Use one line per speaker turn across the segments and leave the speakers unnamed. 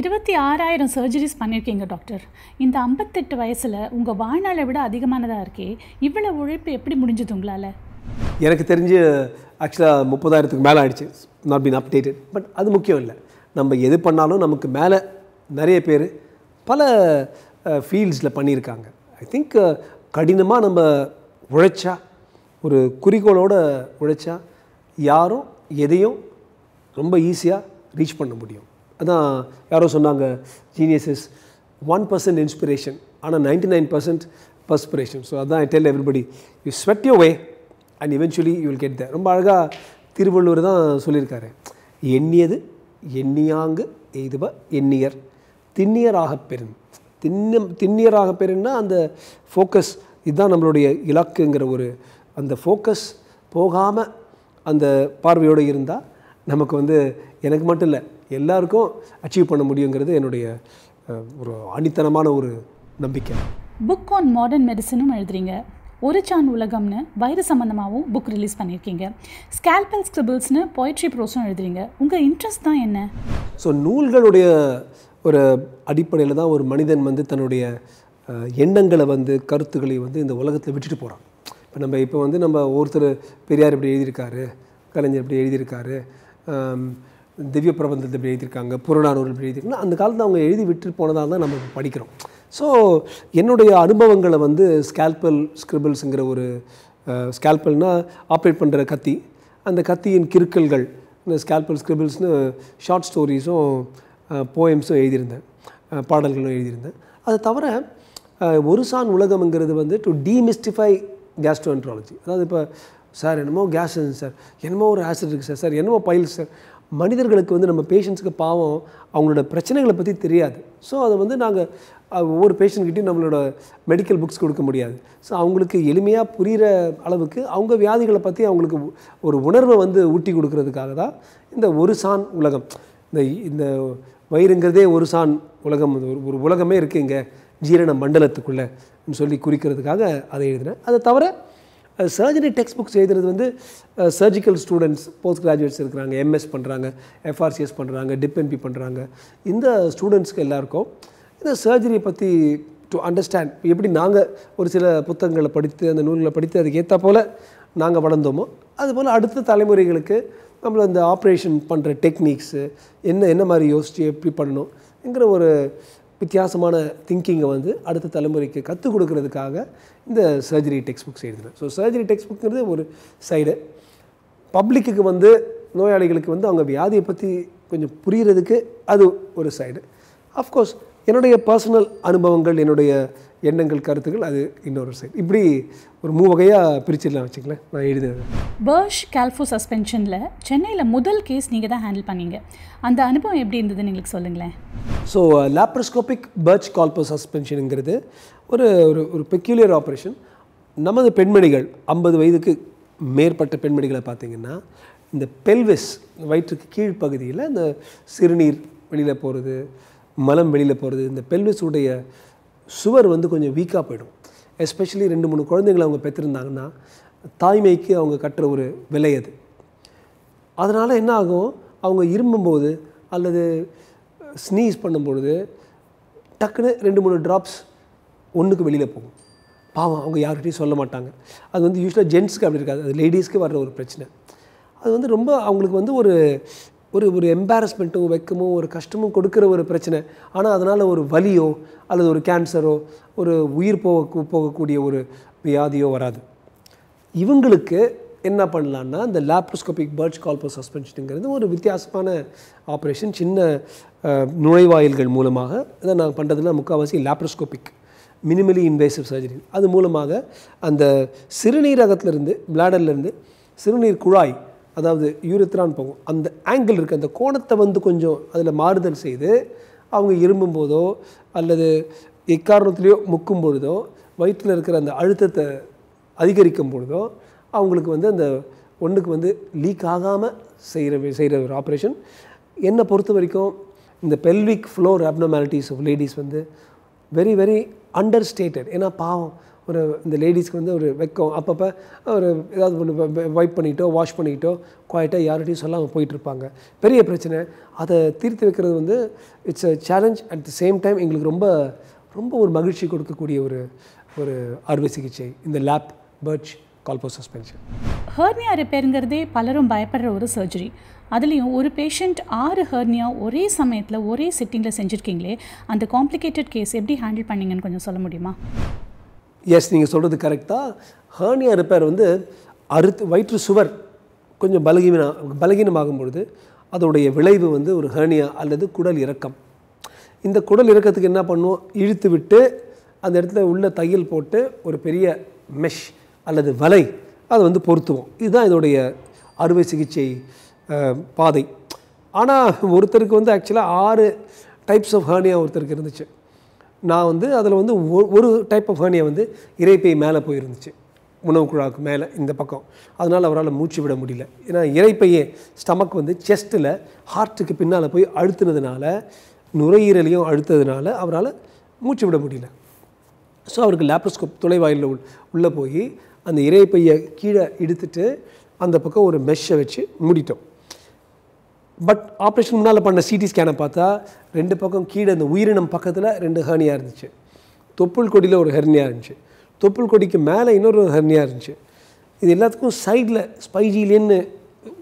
இருபத்தி ஆறாயிரம் சர்ஜரிஸ் பண்ணியிருக்கீங்க டாக்டர் இந்த ஐம்பத்தெட்டு வயசில் உங்கள் வாழ்நாளை விட அதிகமானதாக இருக்கே இவ்வளோ உழைப்பு எப்படி முடிஞ்சது உங்களால்
எனக்கு தெரிஞ்சு ஆக்சுவலாக முப்பதாயிரத்துக்கு மேலே ஆகிடுச்சு நாட் பீன் அப்டேட்டட் பட் அது முக்கியம் இல்லை நம்ம எது பண்ணாலும் நமக்கு மேலே நிறைய பேர் பல ஃபீல்ட்ஸில் பண்ணியிருக்காங்க ஐ திங்க் கடினமாக நம்ம உழைச்சா ஒரு குறிக்கோளோடு உழைச்சா யாரும் எதையும் ரொம்ப ஈஸியாக ரீச் பண்ண முடியும் அதான் யாரோ சொன்னாங்க ஜீனியஸஸ் ஒன் பர்சன்ட் இன்ஸ்பிரேஷன் ஆனால் ninety nine percent perspiration so அதான் I tell everybody you sweat you way and eventually you will get the ரொம்ப அழகாக திருவள்ளுவர் தான் சொல்லியிருக்காரு எண்ணியது எண்ணியாங்கு எய்துப எண்ணியர் திண்ணியராக பெரும் திண்ணம் திண்ணியராக பெருன்னா அந்த ஃபோக்கஸ் இதுதான் நம்மளுடைய இலக்குங்கிற ஒரு அந்த ஃபோக்கஸ் போகாமல் அந்த பார்வையோடு இருந்தால் நமக்கு வந்து எனக்கு மட்டும் இல்லை எல்லாருக்கும் அச்சீவ் பண்ண முடியுங்கிறது என்னுடைய ஒரு அணித்தனமான ஒரு நம்பிக்கை
புக் ஆன் மாடர்ன் மெடிசனும் எழுதுறீங்க ஒரு சான் உலகம்னு வைரஸ் சம்மந்தமாகவும் புக் ரிலீஸ் பண்ணியிருக்கீங்க ஸ்கேல்பல் ஸ்கிரிபிள்ஸ்னு போய்ட்ரி ப்ரோஸும் எழுதுறீங்க உங்கள் இன்ட்ரெஸ்ட் தான் என்ன
ஸோ நூல்களுடைய ஒரு அடிப்படையில் தான் ஒரு மனிதன் வந்து தன்னுடைய எண்ணங்களை வந்து கருத்துக்களை வந்து இந்த உலகத்தில் விட்டுட்டு போகிறான் இப்போ நம்ம இப்போ வந்து நம்ம ஒருத்தர் பெரியார் இப்படி எழுதியிருக்காரு கலைஞர் இப்படி எழுதியிருக்காரு திவ்ய பிரபந்தத்தை இப்படி எழுதியிருக்காங்க புறநானூர் எழுதியிருக்காங்க அந்த காலத்தில் அவங்க எழுதி விட்டு போனதாக தான் நம்ம படிக்கிறோம் ஸோ என்னுடைய அனுபவங்களை வந்து ஸ்கேல்பல் ஸ்கிரிபிள்ஸுங்கிற ஒரு ஸ்கேல்பல்னால் ஆப்ரேட் பண்ணுற கத்தி அந்த கத்தியின் கிறுக்கல்கள் இந்த ஸ்கேல்பல் ஸ்கிரிபிள்ஸ்னு ஷார்ட் ஸ்டோரிஸும் போயம்ஸும் எழுதியிருந்தேன் பாடல்களும் எழுதியிருந்தேன் அதை தவிர ஒரு சான் உலகம்ங்கிறது வந்து டு டீமிஸ்டிஃபை கேஸ்ட்ரோன்ட்ராலஜி அதாவது இப்போ சார் என்னமோ கேஸ் சார் என்னமோ ஒரு ஆசிட் இருக்குது சார் சார் என்னமோ பைல்ஸ் சார் மனிதர்களுக்கு வந்து நம்ம பேஷண்ட்ஸுக்கு பாவம் அவங்களோட பிரச்சனைகளை பற்றி தெரியாது ஸோ அதை வந்து நாங்கள் ஒவ்வொரு பேஷண்ட்கிட்டையும் நம்மளோட மெடிக்கல் புக்ஸ் கொடுக்க முடியாது ஸோ அவங்களுக்கு எளிமையாக புரிகிற அளவுக்கு அவங்க வியாதிகளை பற்றி அவங்களுக்கு ஒரு உணர்வை வந்து ஊட்டி கொடுக்கறதுக்காக தான் இந்த ஒரு சான் உலகம் இந்த இந்த வயிறுங்கிறதே ஒரு சான் உலகம் ஒரு உலகமே இருக்குது இங்கே ஜீரண மண்டலத்துக்குள்ளே சொல்லி குறிக்கிறதுக்காக அதை எழுதினேன் அதை தவிர சர்ஜரி டெக்ஸ்ட் புக்ஸ் எழுதுறது வந்து சர்ஜிக்கல் ஸ்டூடெண்ட்ஸ் போஸ்ட் கிராஜுவேட்ஸ் இருக்கிறாங்க எம்எஸ் பண்ணுறாங்க எஃப்ஆர்சிஎஸ் பண்ணுறாங்க டிப்எம்பி பண்ணுறாங்க இந்த ஸ்டூடெண்ட்ஸ்க்கு எல்லாருக்கும் இந்த சர்ஜரியை பற்றி டு அண்டர்ஸ்டாண்ட் எப்படி நாங்கள் ஒரு சில புத்தகங்களை படித்து அந்த நூல்களை படித்து அதுக்கு ஏற்ற போல் நாங்கள் வளர்ந்தோமோ அதுபோல் அடுத்த தலைமுறைகளுக்கு நம்மளை அந்த ஆப்ரேஷன் பண்ணுற டெக்னிக்ஸு என்ன என்ன மாதிரி யோசித்து எப்படி பண்ணணும்ங்கிற ஒரு வித்தியாசமான திங்கிங்கை வந்து அடுத்த தலைமுறைக்கு கற்றுக் கொடுக்கறதுக்காக இந்த சர்ஜரி டெக்ஸ்ட் புக்ஸ் எழுதுனேன் ஸோ சர்ஜரி டெக்ஸ்ட் புக்ங்கிறது ஒரு சைடு பப்ளிக்கு வந்து நோயாளிகளுக்கு வந்து அவங்க வியாதியை பற்றி கொஞ்சம் புரிகிறதுக்கு அது ஒரு சைடு அஃப்கோர்ஸ் என்னுடைய பர்சனல் அனுபவங்கள் என்னுடைய எண்ணங்கள் கருத்துக்கள் அது இன்னொரு சைடு இப்படி ஒரு மூ வகையாக பிரிச்சிடலாம் வச்சுக்கலாம் நான் எழுதினது
பர்ஷ் கால்ஃபோ சஸ்பென்ஷனில் சென்னையில் முதல் கேஸ் நீங்கள் தான் ஹேண்டில் பண்ணீங்க அந்த அனுபவம் எப்படி இருந்ததுன்னு எங்களுக்கு சொல்லுங்களேன்
ஸோ லாப்ரோஸ்கோபிக் பர்ச் கால்போ சஸ்பென்ஷனுங்கிறது ஒரு ஒரு ஒரு பெக்யூலியர் ஆப்ரேஷன் நமது பெண்மணிகள் ஐம்பது வயதுக்கு மேற்பட்ட பெண்மணிகளை பார்த்திங்கன்னா இந்த பெல்விஸ் வயிற்றுக்கு கீழ்ப்பகுதியில் இந்த சிறுநீர் வெளியில் போகிறது மலம் வெளியில் போகிறது இந்த பெல்விஸ் உடைய சுவர் வந்து கொஞ்சம் வீக்காக போயிடும் எஸ்பெஷலி ரெண்டு மூணு குழந்தைங்களை அவங்க பெற்றிருந்தாங்கன்னா தாய்மைக்கு அவங்க கட்டுற ஒரு விலை அது அதனால் என்ன ஆகும் அவங்க இரும்பும்போது அல்லது ஸ்னீஸ் பண்ணும்பொழுது டக்குன்னு ரெண்டு மூணு ட்ராப்ஸ் ஒன்றுக்கு வெளியில் போகும் பாவம் அவங்க யார்கிட்டையும் சொல்ல மாட்டாங்க அது வந்து யூஸ்வலாக ஜென்ட்ஸ்க்கு அப்படி இருக்காது அது லேடிஸ்க்கு வர்ற ஒரு பிரச்சனை அது வந்து ரொம்ப அவங்களுக்கு வந்து ஒரு ஒரு ஒரு எம்பாரஸ்மெண்ட்டும் வெக்கமும் ஒரு கஷ்டமும் கொடுக்குற ஒரு பிரச்சனை ஆனால் அதனால் ஒரு வலியோ அல்லது ஒரு கேன்சரோ ஒரு உயிர் போக போகக்கூடிய ஒரு வியாதியோ வராது இவங்களுக்கு என்ன பண்ணலான்னா இந்த லேப்ரோஸ்கோபிக் பேர்ட்ஸ் கால்போ சஸ்பென்ஷனுங்கிறது ஒரு வித்தியாசமான ஆப்ரேஷன் சின்ன நுழைவாயில்கள் மூலமாக இதை நான் பண்ணுறதுனா முக்கால்வாசி லேப்ரோஸ்கோபிக் மினிமலி இன்வேசிவ் சர்ஜரி அது மூலமாக அந்த சிறுநீரகத்திலிருந்து பிளாடர்லேருந்து சிறுநீர் குழாய் அதாவது யூரித்ரான் போகும் அந்த ஆங்கிள் இருக்குது அந்த கோணத்தை வந்து கொஞ்சம் அதில் மாறுதல் செய்து அவங்க இரும்பும் போதோ அல்லது எக்காரணத்துலேயோ முக்கும் பொழுதோ வயிற்றில் இருக்கிற அந்த அழுத்தத்தை அதிகரிக்கும் பொழுதோ அவங்களுக்கு வந்து அந்த ஒன்றுக்கு வந்து லீக் ஆகாமல் செய்கிற செய்கிற ஒரு ஆப்ரேஷன் என்னை பொறுத்த வரைக்கும் இந்த pelvic floor abnormalities of ladies வந்து வெரி வெரி அண்டர் ஸ்டேட்டட் ஏன்னா பாவம் ஒரு இந்த லேடிஸ்க்கு வந்து ஒரு வெக்கம் அப்பப்போ ஒரு ஏதாவது ஒன்று வைப் பண்ணிக்கிட்டோ வாஷ் பண்ணிக்கிட்டோ குவாய்ட்டாக யார்கிட்டையும் சொல்லாமல் போயிட்டுருப்பாங்க பெரிய பிரச்சனை அதை தீர்த்து வைக்கிறது வந்து it's a challenge at the same time எங்களுக்கு ரொம்ப ரொம்ப ஒரு மகிழ்ச்சி கொடுக்கக்கூடிய ஒரு ஒரு அறுவை சிகிச்சை இந்த lap Burch colposuspension
hernia ரிப்பேருங்கிறதே பலரும் பயப்படுற ஒரு சர்ஜரி அதுலேயும் ஒரு பேஷண்ட் ஆறு ஹர்னியா ஒரே சமயத்தில் ஒரே செட்டிங்கில் செஞ்சுருக்கீங்களே அந்த காம்ப்ளிகேட்டட் கேஸ் எப்படி ஹேண்டில் பண்ணீங்கன்னு கொஞ்சம் சொல்ல முடியுமா
எஸ் நீங்கள் சொல்கிறது கரெக்டாக ஹர்னியா ரிப்பேர் வந்து அறுத்து வயிற்று சுவர் கொஞ்சம் பலகீன பலகீனமாகும் பொழுது அதோடைய விளைவு வந்து ஒரு ஹர்னியா அல்லது குடல் இறக்கம் இந்த குடல் இறக்கத்துக்கு என்ன பண்ணுவோம் இழுத்து விட்டு அந்த இடத்துல உள்ள தையல் போட்டு ஒரு பெரிய மெஷ் அல்லது வலை அதை வந்து பொருத்துவோம் இதுதான் இதோடைய அறுவை சிகிச்சை பாதை ஆனால் ஒருத்தருக்கு வந்து ஆக்சுவலாக ஆறு டைப்ஸ் ஆஃப் ஹேர்னியா ஒருத்தருக்கு இருந்துச்சு நான் வந்து அதில் வந்து ஒரு டைப் ஆஃப் ஹேர்னியா வந்து இறைப்பை மேலே போயிருந்துச்சு உணவு குழாவுக்கு மேலே இந்த பக்கம் அதனால் அவரால் மூச்சு விட முடியல ஏன்னா இறைப்பையே ஸ்டமக் வந்து செஸ்ட்டில் ஹார்ட்டுக்கு பின்னால் போய் அழுத்துனதுனால நுரையீரலையும் அழுத்ததுனால அவரால் மூச்சு விட முடியல ஸோ அவருக்கு லேப்ரோஸ்கோப் துளைவாயில் உள்ளே போய் அந்த பையை கீழே இழுத்துட்டு அந்த பக்கம் ஒரு மெஷ்ஷை வச்சு மூடிட்டோம் பட் ஆப்ரேஷன் முன்னால் பண்ண சிடி ஸ்கேனை பார்த்தா ரெண்டு பக்கம் கீழே அந்த உயிரினம் பக்கத்தில் ரெண்டு ஹேர்னியாக இருந்துச்சு தொப்புள் கொடியில் ஒரு ஹெர்னியாக இருந்துச்சு தொப்புள் கொடிக்கு மேலே இன்னொரு ஹெர்னியாக இருந்துச்சு இது எல்லாத்துக்கும் சைடில் ஸ்பைஜிலேன்னு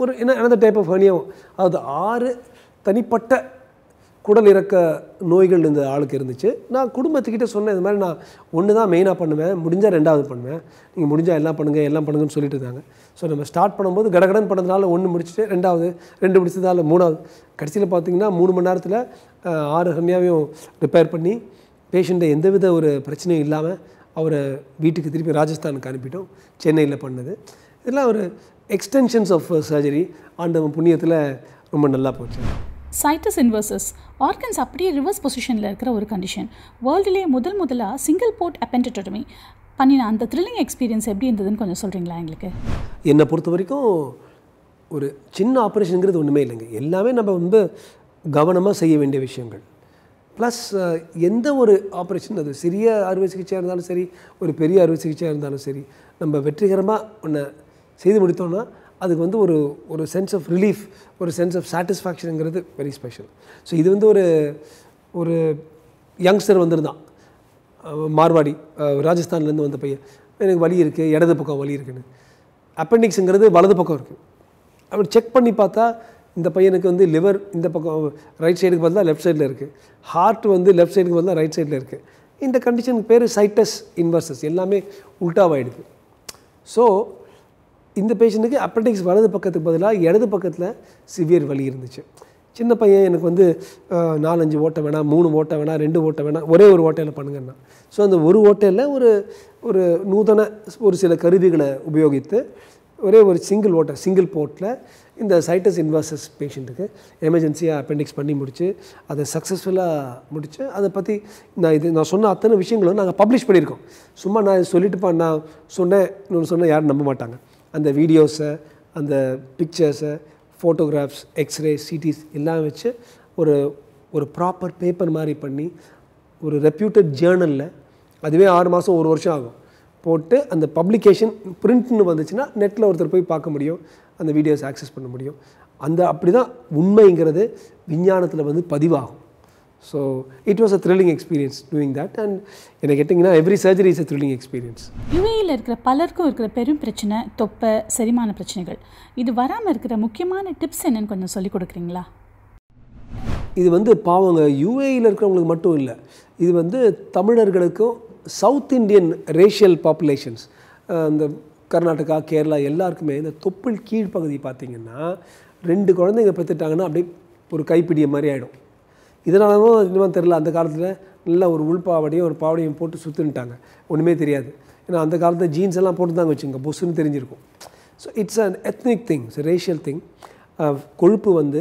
ஒரு என்ன அனதர் டைப் ஆஃப் ஹெர்னியாவும் அதாவது ஆறு தனிப்பட்ட குடல் இறக்க நோய்கள் இந்த ஆளுக்கு இருந்துச்சு நான் குடும்பத்துக்கிட்ட சொன்னேன் இது மாதிரி நான் ஒன்று தான் மெயினாக பண்ணுவேன் முடிஞ்சால் ரெண்டாவது பண்ணுவேன் நீங்கள் முடிஞ்சால் எல்லாம் பண்ணுங்கள் எல்லாம் பண்ணுங்கன்னு சொல்லிட்டு இருந்தாங்க ஸோ நம்ம ஸ்டார்ட் பண்ணும்போது கடகடன் பண்ணதுனால ஒன்று முடிச்சுட்டு ரெண்டாவது ரெண்டு முடிச்சதால் மூணாவது கடைசியில் பார்த்தீங்கன்னா மூணு மணி நேரத்தில் ஆறு ஹர்னியாவையும் ரிப்பேர் பண்ணி பேஷண்ட்டை எந்தவித ஒரு பிரச்சனையும் இல்லாமல் அவரை வீட்டுக்கு திருப்பி ராஜஸ்தானுக்கு அனுப்பிட்டோம் சென்னையில் பண்ணது இதெல்லாம் ஒரு எக்ஸ்டென்ஷன்ஸ் ஆஃப் சர்ஜரி ஆண்டவன் புண்ணியத்தில் ரொம்ப நல்லா போச்சு
சைட்டஸ் இன்வர்சஸ் ஆர்கன்ஸ் அப்படியே ரிவர்ஸ் பொசிஷனில் இருக்கிற ஒரு கண்டிஷன் வேர்ல்டுலேயே முதல் முதலாக சிங்கிள் போர்ட் அப்பென்டமி பண்ணின அந்த த்ரில்லிங் எக்ஸ்பீரியன்ஸ் எப்படி இருந்ததுன்னு கொஞ்சம் சொல்கிறீங்களா எங்களுக்கு
என்னை பொறுத்த வரைக்கும் ஒரு சின்ன ஆப்ரேஷனுங்கிறது ஒன்றுமே இல்லைங்க எல்லாமே நம்ம வந்து கவனமாக செய்ய வேண்டிய விஷயங்கள் ப்ளஸ் எந்த ஒரு ஆப்ரேஷன் அது சிறிய அறுவை சிகிச்சையாக இருந்தாலும் சரி ஒரு பெரிய அறுவை சிகிச்சையாக இருந்தாலும் சரி நம்ம வெற்றிகரமாக ஒன்று செய்து முடித்தோம்னா அதுக்கு வந்து ஒரு ஒரு சென்ஸ் ஆஃப் ரிலீஃப் ஒரு சென்ஸ் ஆஃப் சாட்டிஸ்ஃபேக்ஷனுங்கிறது வெரி ஸ்பெஷல் ஸோ இது வந்து ஒரு ஒரு யங்ஸ்டர் வந்திருந்தான் மார்வாடி ராஜஸ்தான்லேருந்து வந்த பையன் எனக்கு வலி இருக்குது இடது பக்கம் வலி இருக்குன்னு அப்பெண்டிக்ஸுங்கிறது வலது பக்கம் இருக்குது அப்படி செக் பண்ணி பார்த்தா இந்த பையனுக்கு வந்து லிவர் இந்த பக்கம் ரைட் சைடுக்கு பார்த்தா லெஃப்ட் சைடில் இருக்குது ஹார்ட் வந்து லெஃப்ட் சைடுக்கு பார்த்தா ரைட் சைடில் இருக்குது இந்த கண்டிஷனுக்கு பேர் சைட்டஸ் இன்வர்சஸ் எல்லாமே உல்டாவாகிடுது ஸோ இந்த பேஷண்ட்டுக்கு அப்பெண்டிக்ஸ் வலது பக்கத்துக்கு பதிலாக இடது பக்கத்தில் சிவியர் வலி இருந்துச்சு சின்ன பையன் எனக்கு வந்து நாலஞ்சு ஓட்டை வேணாம் மூணு ஓட்டை வேணாம் ரெண்டு ஓட்டை வேணாம் ஒரே ஒரு ஓட்டையில் பண்ணுங்கன்னா ஸோ அந்த ஒரு ஓட்டையில் ஒரு ஒரு நூதன ஒரு சில கருவிகளை உபயோகித்து ஒரே ஒரு சிங்கிள் ஓட்டை சிங்கிள் போர்ட்டில் இந்த சைட்டஸ் இன்வர்சஸ் பேஷண்ட்டுக்கு எமர்ஜென்சியாக அப்பெண்டிக்ஸ் பண்ணி முடித்து அதை சக்ஸஸ்ஃபுல்லாக முடித்து அதை பற்றி நான் இது நான் சொன்ன அத்தனை விஷயங்களும் நாங்கள் பப்ளிஷ் பண்ணியிருக்கோம் சும்மா நான் சொல்லிவிட்டுப்பா நான் சொன்னேன் இன்னொன்று சொன்னால் யாரும் நம்ப மாட்டாங்க அந்த வீடியோஸை அந்த பிக்சர்ஸை ஃபோட்டோகிராஃப்ஸ் எக்ஸ்ரே சிடிஸ் எல்லாம் வச்சு ஒரு ஒரு ப்ராப்பர் பேப்பர் மாதிரி பண்ணி ஒரு ரெப்யூட்டட் ஜேர்னலில் அதுவே ஆறு மாதம் ஒரு வருஷம் ஆகும் போட்டு அந்த பப்ளிகேஷன் பிரிண்ட்னு வந்துச்சுன்னா நெட்டில் ஒருத்தர் போய் பார்க்க முடியும் அந்த வீடியோஸ் ஆக்சஸ் பண்ண முடியும் அந்த அப்படி தான் உண்மைங்கிறது விஞ்ஞானத்தில் வந்து பதிவாகும் so it was a thrilling experience doing that and என்னை கேட்டிங்கன்னா every surgery is a thrilling experience
யூஏயில் இருக்கிற பலருக்கும் இருக்கிற பெரும் பிரச்சனை தொப்பை செரிமான பிரச்சனைகள் இது வராமல் இருக்கிற முக்கியமான டிப்ஸ் என்னன்னு கொஞ்சம் சொல்லிக் கொடுக்குறீங்களா
இது வந்து பாவங்க யூஏயில் இருக்கிறவங்களுக்கு மட்டும் இல்லை இது வந்து தமிழர்களுக்கும் சவுத் இந்தியன் ரேஷியல் பாப்புலேஷன்ஸ் இந்த கர்நாடகா கேரளா எல்லாருக்குமே இந்த தொப்புள் கீழ்ப்பகுதி பார்த்திங்கன்னா ரெண்டு குழந்தைங்க பெற்றுட்டாங்கன்னா அப்படியே ஒரு கைப்பிடிய மாதிரி ஆகிடும் இதனாலவும் இன்னும் தெரில அந்த காலத்தில் நல்ல ஒரு உள்பாவடையும் ஒரு பாவடையும் போட்டு சுற்றுன்ட்டாங்க ஒன்றுமே தெரியாது ஏன்னா அந்த காலத்தில் ஜீன்ஸ் எல்லாம் போட்டுருந்தாங்க வச்சுங்க பொஸ்ஸுன்னு தெரிஞ்சிருக்கும் so it's an ethnic thing racial thing கொழுப்பு வந்து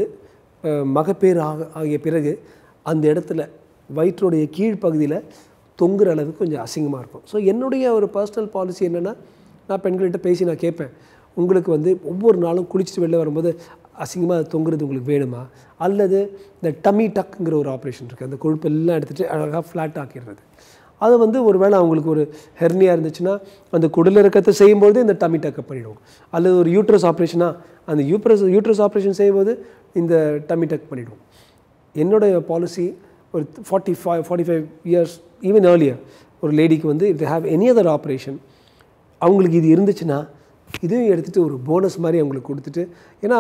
மகப்பேறு ஆக ஆகிய பிறகு அந்த இடத்துல வயிற்றுடைய கீழ்ப்பகுதியில் தொங்குற அளவுக்கு கொஞ்சம் அசிங்கமாக இருக்கும் ஸோ என்னுடைய ஒரு பர்சனல் பாலிசி என்னென்னா நான் பெண்கள்கிட்ட பேசி நான் கேட்பேன் உங்களுக்கு வந்து ஒவ்வொரு நாளும் குளிச்சுட்டு வெளில வரும்போது அசிங்கமாக தொங்குறது உங்களுக்கு வேணுமா அல்லது இந்த டம்மி டக்குங்கிற ஒரு ஆப்ரேஷன் இருக்குது அந்த கொழுப்பு எல்லாம் எடுத்துகிட்டு அழகாக ஃப்ளாட் ஆக்கிடுறது அது வந்து ஒரு வேளை அவங்களுக்கு ஒரு ஹெர்னியாக இருந்துச்சுன்னா அந்த குடல் இறக்கத்தை செய்யும்போது இந்த டம்மி டக்கை பண்ணிவிடுவோம் அல்லது ஒரு யூட்ரஸ் ஆப்ரேஷனாக அந்த யூட்ரஸ் யூட்ரஸ் ஆப்ரேஷன் செய்யும்போது இந்த டம்மி டக் பண்ணிவிடுவோம் என்னுடைய பாலிசி ஒரு forty five forty five years even earlier ஒரு லேடிக்கு வந்து if have any other operation அவங்களுக்கு இது இருந்துச்சுன்னா இதையும் எடுத்துகிட்டு ஒரு போனஸ் மாதிரி அவங்களுக்கு கொடுத்துட்டு ஏன்னா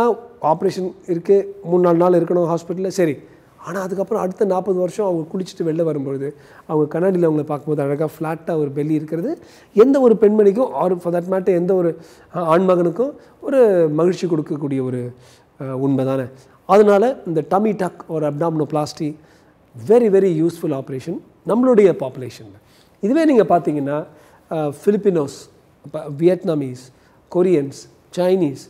ஆப்ரேஷன் இருக்குது மூணு நாலு நாள் இருக்கணும் ஹாஸ்பிட்டலில் சரி ஆனால் அதுக்கப்புறம் அடுத்த நாற்பது வருஷம் அவங்க குளிச்சுட்டு வெளில வரும்பொழுது அவங்க கண்ணாடியில் அவங்கள பார்க்கும்போது அழகாக ஃப்ளாட்டாக ஒரு பெல்லி இருக்கிறது எந்த ஒரு பெண்மணிக்கும் ஆர் ஃபார் தட் மேட்டர் எந்த ஒரு ஆண்மகனுக்கும் ஒரு மகிழ்ச்சி கொடுக்கக்கூடிய ஒரு உண்மை தானே அதனால் இந்த டமி டக் ஒரு abdominoplasty very very useful operation நம்மளுடைய பாப்புலேஷனில் இதுவே நீங்கள் பார்த்தீங்கன்னா ஃபிலிப்பினோஸ் இப்போ வியட்நாமீஸ் கொரியன்ஸ் சைனீஸ்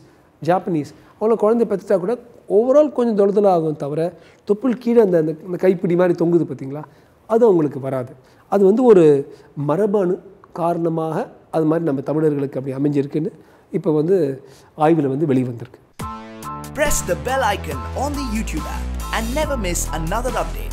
ஜாப்பனீஸ் அவ்வளோ குழந்தை பெற்றுட்டா கூட ஓவரால் கொஞ்சம் தொலைதலாக ஆகும் தவிர தொப்புள் கீழே அந்த அந்த கைப்பிடி மாதிரி தொங்குது பார்த்திங்களா அது அவங்களுக்கு வராது அது வந்து ஒரு மரபணு காரணமாக அது மாதிரி நம்ம தமிழர்களுக்கு அப்படி அமைஞ்சிருக்குன்னு இப்போ வந்து ஆய்வில் வந்து வெளிவந்திருக்கு Press the bell icon on the YouTube
app and never miss another update.